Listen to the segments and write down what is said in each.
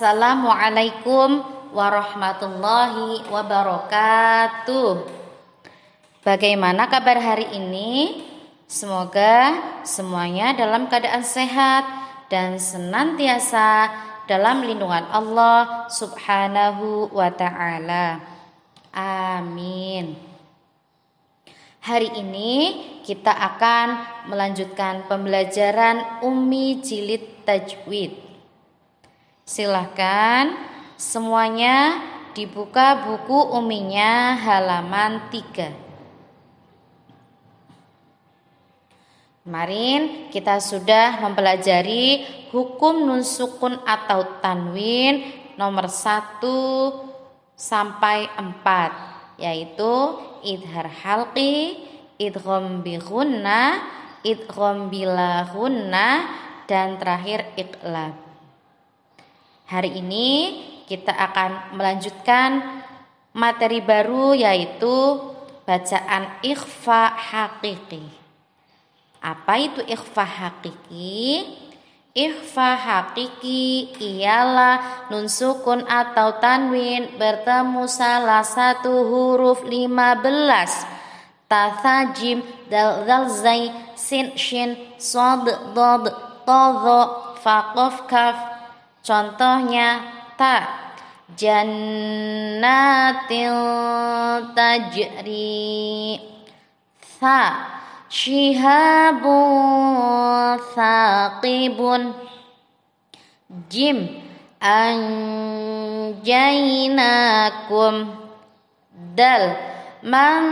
Assalamualaikum warahmatullahi wabarakatuh. Bagaimana kabar hari ini? Semoga semuanya dalam keadaan sehat dan senantiasa dalam lindungan Allah Subhanahu wa taala. Amin. Hari ini kita akan melanjutkan pembelajaran umi Jilid Tajwid. Silahkan semuanya dibuka buku uminya halaman 3. Kemarin kita sudah mempelajari hukum nun sukun atau tanwin nomor 1 sampai 4 yaitu idhar halqi, idhom bi idhom bila dan terakhir iqlab. Hari ini kita akan melanjutkan materi baru yaitu bacaan ikhfa hakiki. Apa itu ikhfa hakiki? Ikhfa hakiki ialah nun sukun atau tanwin bertemu salah satu huruf lima belas jim dal dal zai sin shin sod dod to dho kaf Contohnya ta jannatil tajri sa shihabun saqibun jim anjainakum dal man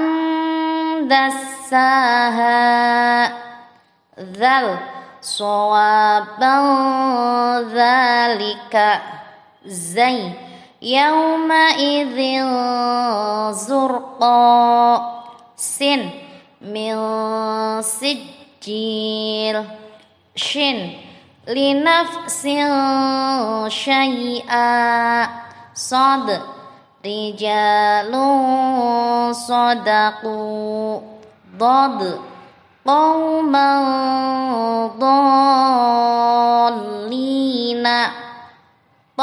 dal. صوابا ذلك زي يومئذ زرقاء سن من سجيل شن لنفس شيئا صد رجال صدقوا ضد قوما ضالين ط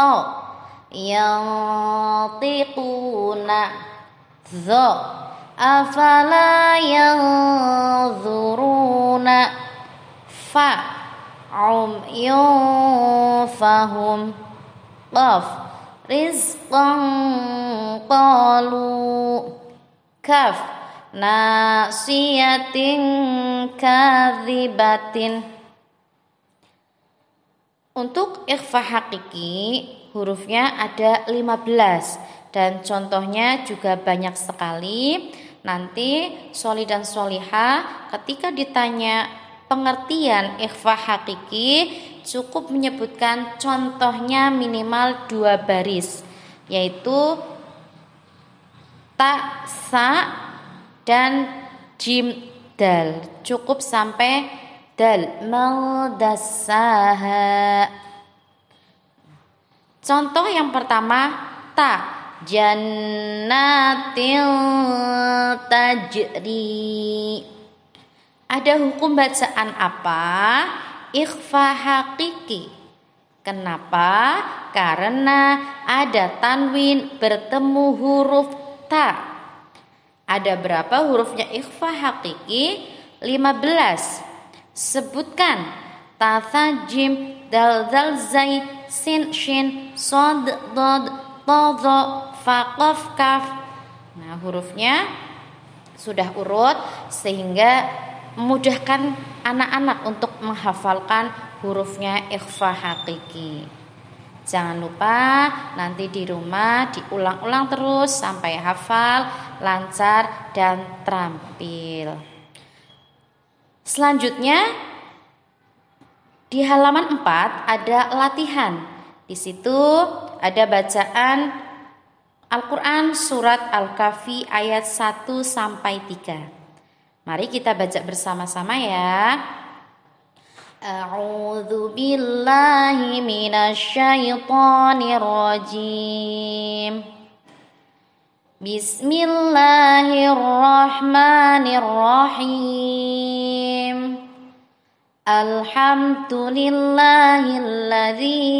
ينطقون ذ أفلا ينظرون ف عمي فهم قف رزقا قالوا كف nasiyatin kadhibatin untuk ikhfa hakiki hurufnya ada 15 dan contohnya juga banyak sekali nanti soli dan soliha ketika ditanya pengertian ikhfa hakiki cukup menyebutkan contohnya minimal dua baris yaitu tak sa dan jim dal cukup sampai dal maldasaha contoh yang pertama ta jannatil tajri ada hukum bacaan apa ikhfa hakiki kenapa karena ada tanwin bertemu huruf ta ada berapa hurufnya ikhfa hakiki? 15. Sebutkan. tata jim dal dal zai sin shin sod dod to fa qaf kaf. Nah, hurufnya sudah urut sehingga memudahkan anak-anak untuk menghafalkan hurufnya ikhfa hakiki. Jangan lupa nanti di rumah diulang-ulang terus sampai hafal, lancar, dan terampil. Selanjutnya, di halaman 4 ada latihan. Di situ ada bacaan Al-Quran Surat Al-Kahfi ayat 1 sampai 3. Mari kita baca bersama-sama ya. أعوذ بالله من الشيطان الرجيم بسم الله الرحمن الرحيم الحمد لله الذي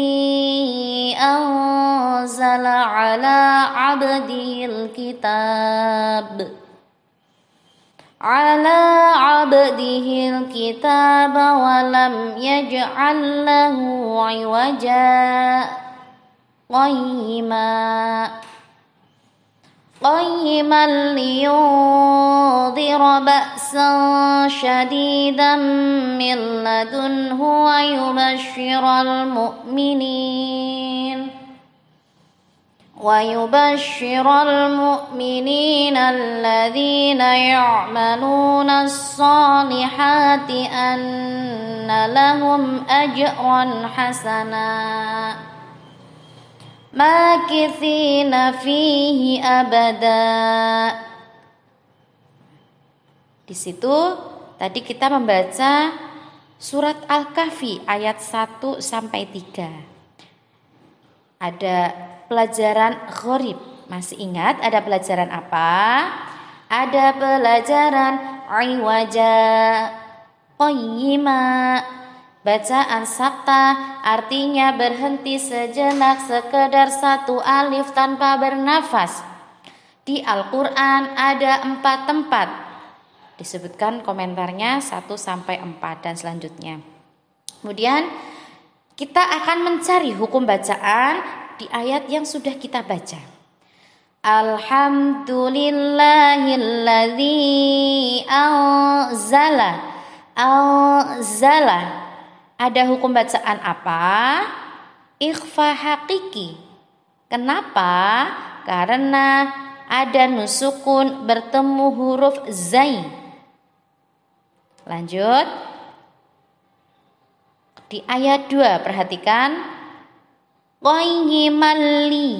أنزل على عبده الكتاب على عبده الكتاب ولم يجعل له عوجا قيما قيما لينذر بأسا شديدا من لدنه ويبشر المؤمنين ويبشر المؤمنين الذين يعملون الصالحات أن لهم أجرا حسنا ماكثين فيه أبدا Di situ tadi kita membaca surat Al-Kahfi ayat 1 sampai 3. Ada pelajaran gharib. Masih ingat ada pelajaran apa? Ada pelajaran iwaja qayyima. Bacaan sakta artinya berhenti sejenak sekedar satu alif tanpa bernafas. Di Al-Quran ada empat tempat. Disebutkan komentarnya satu sampai empat dan selanjutnya. Kemudian kita akan mencari hukum bacaan di ayat yang sudah kita baca. Alhamdulillahilladzi anzala anzala ada hukum bacaan apa? Ikhfa hakiki. Kenapa? Karena ada nusukun bertemu huruf zai. Lanjut. Di ayat 2 perhatikan qayyimalli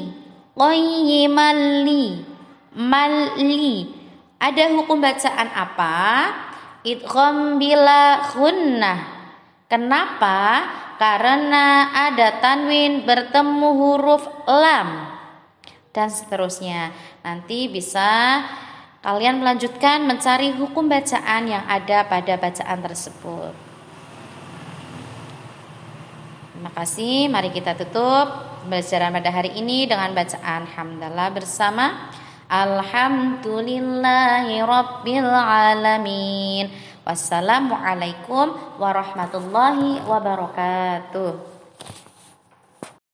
qayyimalli malli ada hukum bacaan apa? Idgham bila khunnah. Kenapa? Karena ada tanwin bertemu huruf lam dan seterusnya. Nanti bisa kalian melanjutkan mencari hukum bacaan yang ada pada bacaan tersebut. Terima kasih. Mari kita tutup pembelajaran pada hari ini dengan bacaan hamdalah bersama Alhamdulillahirobbilalamin. Wassalamualaikum warahmatullahi wabarakatuh